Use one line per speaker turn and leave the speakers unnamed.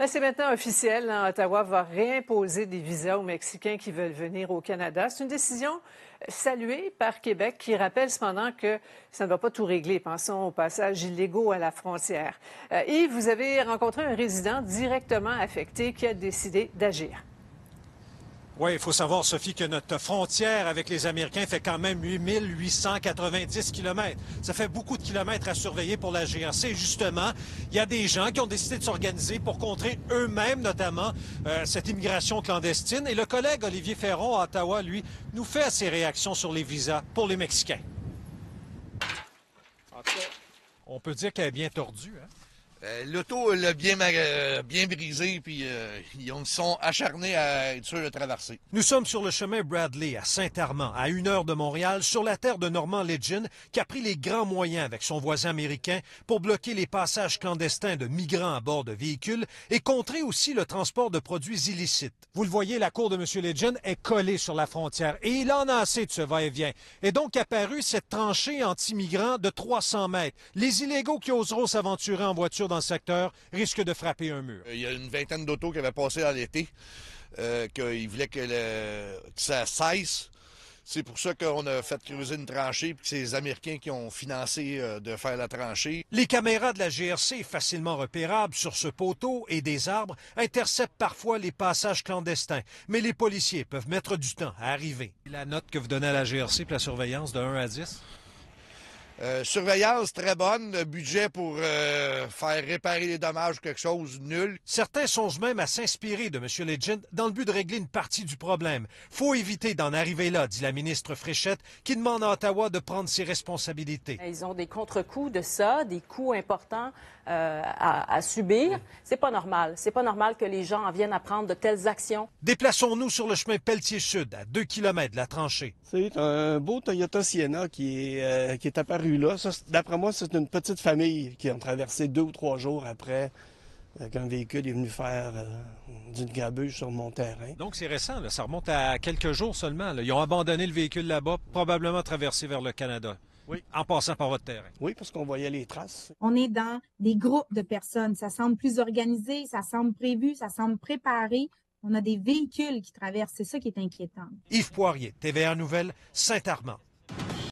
Ben, c'est maintenant officiel. Hein. Ottawa va réimposer des visas aux Mexicains qui veulent venir au Canada. C'est une décision euh, saluée par Québec qui rappelle cependant que ça ne va pas tout régler. Pensons aux passages illégaux à la frontière. Euh, et vous avez rencontré un résident directement affecté qui a décidé d'agir.
Oui, il faut savoir, Sophie, que notre frontière avec les Américains fait quand même 890 kilomètres. Ça fait beaucoup de kilomètres à surveiller pour la GRC. Justement, il y a des gens qui ont décidé de s'organiser pour contrer eux-mêmes, notamment, euh, cette immigration clandestine. Et le collègue Olivier Ferron à Ottawa, lui, nous fait ses réactions sur les visas pour les Mexicains.
On peut dire qu'elle est bien tordue, hein? le euh, L'auto l'a bien, euh, bien brisé, puis euh, ils sont acharnés à être sûrs de traverser. Nous sommes sur le
chemin Bradley à Saint-Armand, à une heure de Montréal, sur la terre de Normand Legend, qui a pris les grands moyens avec son voisin américain pour bloquer les passages clandestins de migrants à bord de véhicules et contrer aussi le transport de produits illicites. Vous le voyez, la cour de M. Legend est collée sur la frontière et il en a assez de ce va-et-vient. Et donc apparue cette tranchée anti-migrants de 300 mètres. Les illégaux qui oseront s'aventurer en voiture dans secteur risque de frapper un mur.
Euh, il y a une vingtaine d'autos qui avaient passé à l'été, euh, qu'ils voulaient que, ça cesse. C'est pour ça qu'on a fait creuser une tranchée, puis c'est les Américains qui ont financé euh, de faire la tranchée.
Les caméras de la GRC, facilement repérables sur ce poteau et des arbres, interceptent parfois les passages clandestins, mais les policiers peuvent mettre du temps
à arriver. La note que vous donnez à la GRC pour la surveillance de 1 à 10? Euh, surveillance très bonne, budget pour euh, faire réparer les dommages, quelque chose nul. Certains songent même à s'inspirer de M. Legend dans le but de régler une partie du problème. Faut
éviter d'en arriver là, dit la ministre Fréchette, qui demande à Ottawa de prendre ses responsabilités. Ben, ils ont des contre-coups de ça, des coûts importants euh, à, subir. C'est pas normal. C'est pas normal que les gens en viennent à prendre de telles actions. Déplaçons-nous sur le chemin Pelletier-Sud, à 2 kilomètres de la tranchée.
C'est un beau Toyota Sienna qui est, qui est apparu D'après moi, c'est une petite famille qui a traversé deux ou trois jours après euh, qu'un véhicule est venu faire euh, d'une sur mon terrain.
Donc, c'est récent. Ça remonte à quelques jours seulement. Ils ont abandonné le véhicule là-bas, probablement traversé vers le Canada. Oui. En passant par votre
terrain. Oui, parce qu'on voyait les traces. On est dans des groupes de personnes. Ça semble plus organisé, ça semble prévu, ça semble préparé. On a des véhicules qui traversent. C'est ça qui est inquiétant.
Yves Poirier, TVA Nouvelle, Saint-Armand.